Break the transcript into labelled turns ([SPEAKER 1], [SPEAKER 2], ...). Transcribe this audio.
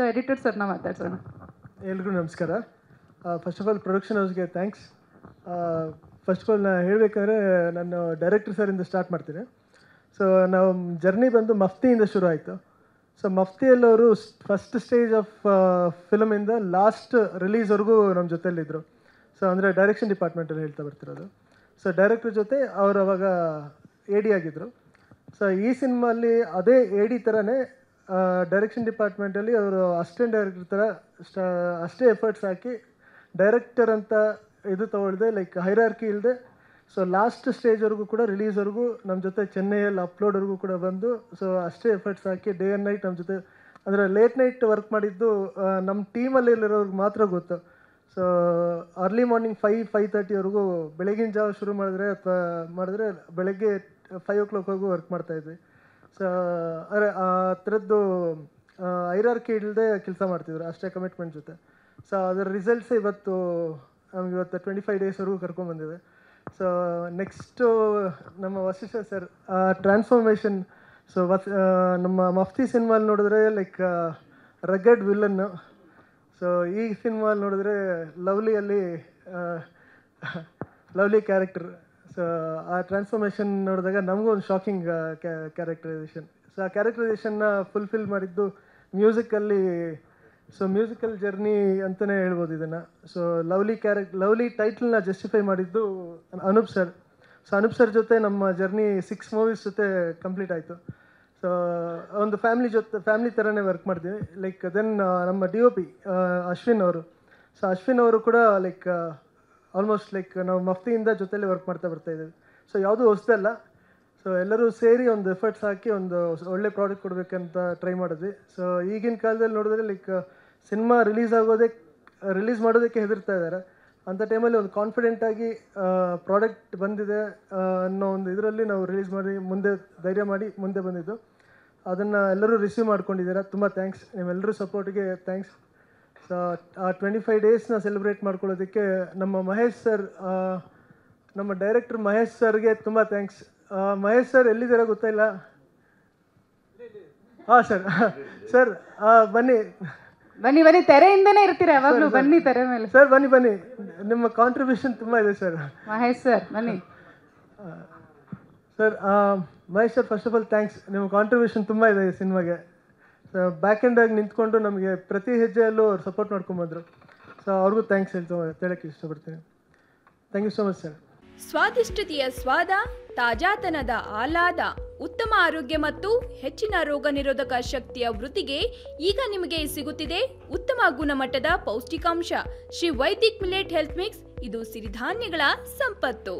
[SPEAKER 1] so editor ಸರ್ನ ಮಾತಾಡ್ಸೋಣ ಎಲ್ರಿಗೂ ನಮಸ್ಕಾರ ಫಸ್ಟ್ ಆಫ್ ಆಲ್ ಪ್ರೊಡಕ್ಷನ್ ಹೌಸ್ಗೆ ಥ್ಯಾಂಕ್ಸ್ ಫಸ್ಟ್ ಆಫ್ ಆಲ್ ನಾನು ಹೇಳಬೇಕಾದ್ರೆ ನಾನು ಡೈರೆಕ್ಟರ್ ಸರಿಂದ ಸ್ಟಾರ್ಟ್ ಮಾಡ್ತೀನಿ ಸೊ ನಾವು ಜರ್ನಿ ಬಂದು ಮಫ್ತಿಯಿಂದ ಶುರು ಆಯಿತು ಸೊ ಮಫ್ತಿಯಲ್ಲಿ ಅವರು ಫಸ್ಟ್ ಸ್ಟೇಜ್ ಆಫ್ ಫಿಲಮಿಂದ ಲಾಸ್ಟ್ ರಿಲೀಸ್ವರೆಗೂ ನಮ್ಮ ಜೊತೆಯಲ್ಲಿದ್ದರು ಸೊ ಅಂದರೆ ಡೈರೆಕ್ಷನ್ ಡಿಪಾರ್ಟ್ಮೆಂಟಲ್ಲಿ ಹೇಳ್ತಾ ಬರ್ತಿರೋದು ಸೊ ಡೈರೆಕ್ಟ್ರ್ ಜೊತೆ ಅವರು ಅವಾಗ ಎ ಡಿ ಆಗಿದ್ದರು ಸೊ ಈ ಸಿನಿಮಾಲಿ ಅದೇ ಎ ಡಿ ಥರನೇ ಡೈರೆಕ್ಷನ್ ಡಿಪಾರ್ಟ್ಮೆಂಟಲ್ಲಿ ಅವರು ಅಸ್ಟೆಂಟ್ ಡೈರೆಕ್ಟರ್ ಥರ ಅಷ್ಟೇ ಎಫರ್ಟ್ಸ್ ಹಾಕಿ ಡೈರೆಕ್ಟರ್ ಅಂತ ಇದು ತೊಗೊಳ್ದೆ ಲೈಕ್ ಹೈರಾರ್ಕಿ ಇಲ್ಲದೆ ಸೊ ಲಾಸ್ಟ್ ಸ್ಟೇಜ್ವರೆಗೂ ಕೂಡ ರಿಲೀಸ್ವರೆಗೂ ನಮ್ಮ ಜೊತೆ ಚೆನ್ನೈಯಲ್ಲಿ ಅಪ್ಲೋಡ್ವರೆಗೂ ಕೂಡ ಬಂದು ಸೊ ಅಷ್ಟೇ ಎಫರ್ಟ್ಸ್ ಹಾಕಿ ಡೇ ಆ್ಯಂಡ್ ನೈಟ್ ನಮ್ಮ ಜೊತೆ ಅಂದರೆ ಲೇಟ್ ನೈಟ್ ವರ್ಕ್ ಮಾಡಿದ್ದು ನಮ್ಮ ಟೀಮಲ್ಲಿರೋರ್ಗೆ ಮಾತ್ರ ಗೊತ್ತು so early morning five five ತರ್ಟಿವರೆಗೂ ಬೆಳಗಿನ ಜಾವ ಶುರು ಮಾಡಿದ್ರೆ ಅಥವಾ ಮಾಡಿದ್ರೆ ಬೆಳಗ್ಗೆ ಫೈವ್ ಓ ಕ್ಲಾಕ್ವರೆಗೂ ವರ್ಕ್ ಮಾಡ್ತಾಯಿದ್ವಿ ಸೊ ಅರೆ ಆ ಥರದ್ದು ಐರಾರ್ಕಿ ಇಲ್ಲದೆ ಕೆಲಸ ಮಾಡ್ತಿದ್ರು ಅಷ್ಟೇ ಕಮಿಟ್ಮೆಂಟ್ ಜೊತೆ ಸೊ ಅದರ ರಿಸಲ್ಟ್ಸ್ ಇವತ್ತು ನಮ್ಗೆ ಇವತ್ತು ಟ್ವೆಂಟಿ ಫೈವ್ ಡೇಸ್ವರೆಗೂ ಬಂದಿದೆ ಸೊ ನೆಕ್ಸ್ಟು ನಮ್ಮ ವಸಿಷ ಸರ್ ಆ ಟ್ರಾನ್ಸ್ಫಾರ್ಮೇಷನ್ ಸೊ ವಸ್ ನಮ್ಮ ಮಫ್ತಿ ಸಿನಿಮಾಲ್ ನೋಡಿದ್ರೆ ಲೈಕ್ ರಗಡ್ ವಿಲನ್ನು ಸೊ ಈ ಸಿನಿಮಾಲ್ ನೋಡಿದ್ರೆ ಲವ್ಲಿಯಲ್ಲಿ ಲವ್ಲಿ ಕ್ಯಾರೆಕ್ಟರ್ ಸೊ ಆ ಟ್ರಾನ್ಸ್ಫಾರ್ಮೇಶನ್ ನೋಡಿದಾಗ ನಮಗೂ ಒಂದು ಶಾಕಿಂಗ್ ಕ್ಯಾರೆಕ್ಟರೈಸೇಷನ್ ಸೊ ಆ ಕ್ಯಾರೆಕ್ಟರೈಸೇಷನ್ನ ಫುಲ್ಫಿಲ್ ಮಾಡಿದ್ದು ಮ್ಯೂಸಿಕಲ್ಲಿ ಸೊ ಮ್ಯೂಸಿಕಲ್ ಜರ್ನಿ ಅಂತಲೇ ಹೇಳ್ಬೋದು ಇದನ್ನು ಸೊ ಲವ್ಲಿ ಕ್ಯಾರೆಕ್ಟ್ ಲವ್ಲಿ ಟೈಟ್ಲನ್ನ ಜಸ್ಟಿಫೈ ಮಾಡಿದ್ದು Anoop sir so Anoop sir ಜೊತೆ ನಮ್ಮ ಜರ್ನಿ ಸಿಕ್ಸ್ ಮೂವೀಸ್ ಜೊತೆ ಕಂಪ್ಲೀಟ್ ಆಯಿತು ಸೊ ಒಂದು ಫ್ಯಾಮಿಲಿ ಜೊತೆ ಫ್ಯಾಮಿಲಿ ಥರನೇ ವರ್ಕ್ ಮಾಡ್ತೀವಿ ಲೈಕ್ ದೆನ್ ನಮ್ಮ ಡಿ ಒ ಪಿ ಅಶ್ವಿನ್ ಅವರು ಸೊ ಅಶ್ವಿನ್ ಅವರು ಕೂಡ ಲೈಕ್ ಆಲ್ಮೋಸ್ಟ್ ಲೈಕ್ ನಾವು ಮಫ್ತಿಯಿಂದ ಜೊತೆಲಿ ವರ್ಕ್ ಮಾಡ್ತಾ ಬರ್ತಾ ಇದ್ದೀವಿ ಸೊ ಯಾವುದೂ ಅಲ್ಲ ಸೊ ಎಲ್ಲರೂ ಸೇರಿ ಒಂದು ಎಫರ್ಟ್ಸ್ ಹಾಕಿ ಒಂದು ಒಳ್ಳೆ ಪ್ರಾಡಕ್ಟ್ ಕೊಡಬೇಕಂತ ಟ್ರೈ ಮಾಡಿದ್ವಿ ಸೊ ಈಗಿನ ಕಾಲದಲ್ಲಿ ನೋಡಿದ್ರೆ ಲೈಕ್ ಸಿನಿಮಾ ರಿಲೀಸ್ ಆಗೋದೇ ರಿಲೀಸ್ ಮಾಡೋದಕ್ಕೆ ಹೆದರ್ತಾ ಇದ್ದಾರೆ ಅಂಥ ಟೈಮಲ್ಲಿ ಒಂದು ಕಾನ್ಫಿಡೆಂಟಾಗಿ ಪ್ರಾಡಕ್ಟ್ ಬಂದಿದೆ ಅನ್ನೋ ಒಂದು ಇದರಲ್ಲಿ ನಾವು ರಿಲೀಸ್ ಮಾಡಿ ಮುಂದೆ ಧೈರ್ಯ ಮಾಡಿ ಮುಂದೆ ಬಂದಿದ್ದು ಅದನ್ನು ಎಲ್ಲರೂ ರಿಸೀವ್ ಮಾಡ್ಕೊಂಡಿದ್ದೀರಾ ತುಂಬ ಥ್ಯಾಂಕ್ಸ್ ನಿಮ್ಮೆಲ್ಲರೂ ಸಪೋರ್ಟಿಗೆ ಥ್ಯಾಂಕ್ಸ್ ಆ ಟ್ವೆಂಟಿ ಫೈವ್ ಡೇಸ್ನ ಸೆಲೆಬ್ರೇಟ್ ಮಾಡ್ಕೊಳ್ಳೋದಕ್ಕೆ ನಮ್ಮ ಮಹೇಶ್ ಸರ್ ನಮ್ಮ ಡೈರೆಕ್ಟರ್ ಮಹೇಶ್ ಸರ್ಗೆ ತುಂಬ ಥ್ಯಾಂಕ್ಸ್ ಮಹೇಶ್ ಸರ್ ಎಲ್ಲಿದ್ದೀರಾ ಗೊತ್ತಿಲ್ಲ ಹಾಂ ಸರ್ ಸರ್ ಬನ್ನಿ ಬನ್ನಿ ಬನ್ನಿ ತೆರೆಯಿಂದನೇ ಇರ್ತೀರಾ ಯಾವಾಗಲೂ ಬನ್ನಿ ತೆರೆ ಮೇಲೆ ಸರ್ ಬನ್ನಿ ಬನ್ನಿ ನಿಮ್ಮ ಕಾಂಟ್ರಿಬ್ಯೂಷನ್ ತುಂಬ ಇದೆ ಸರ್ ಮಹೇಶ್ ಸರ್ ಬನ್ನಿ sir Mahesh sir first of all thanks ನಿಮ್ಮ ಕಾಂಟ್ರಿಬ್ಯೂಷನ್ ತುಂಬ ಇದೆ ಈ ಸಿನಿಮಾಗೆ ಬ್ಯಾಕ್ ಆಗಿ ನಿಂತ್ಕೊಂಡು ನಮಗೆ ಪ್ರತಿ ಹೆಜ್ಜೆಯಲ್ಲೂ ಅವ್ರು ಸಪೋರ್ಟ್ ಮಾಡ್ಕೊಂಬಂದರು ಸೊ ಅವ್ರಿಗೂ ಥ್ಯಾಂಕ್ಸ್ ಹೇಳ್ತಾ ಹೇಳಕ್ಕೆ ಇಷ್ಟಪಡ್ತೀನಿ thank you so much sir ಸ್ವಾದಿಷ್ಟತೆಯ ಸ್ವಾದ ತಾಜಾತನದ ಆಹ್ಲಾದ ಉತ್ತಮ ಆರೋಗ್ಯ ಮತ್ತು ಹೆಚ್ಚಿನ ರೋಗ ನಿರೋಧಕ ಶಕ್ತಿಯ ವೃತ್ತಿಗೆ ಈಗ ನಿಮಗೆ ಸಿಗುತ್ತಿದೆ ಉತ್ತಮ ಗುಣಮಟ್ಟದ ಪೌಷ್ಟಿಕಾಂಶ Shri Vaidik millet health mix ಇದು ಸಿರಿಧಾನ್ಯಗಳ ಸಂಪತ್ತು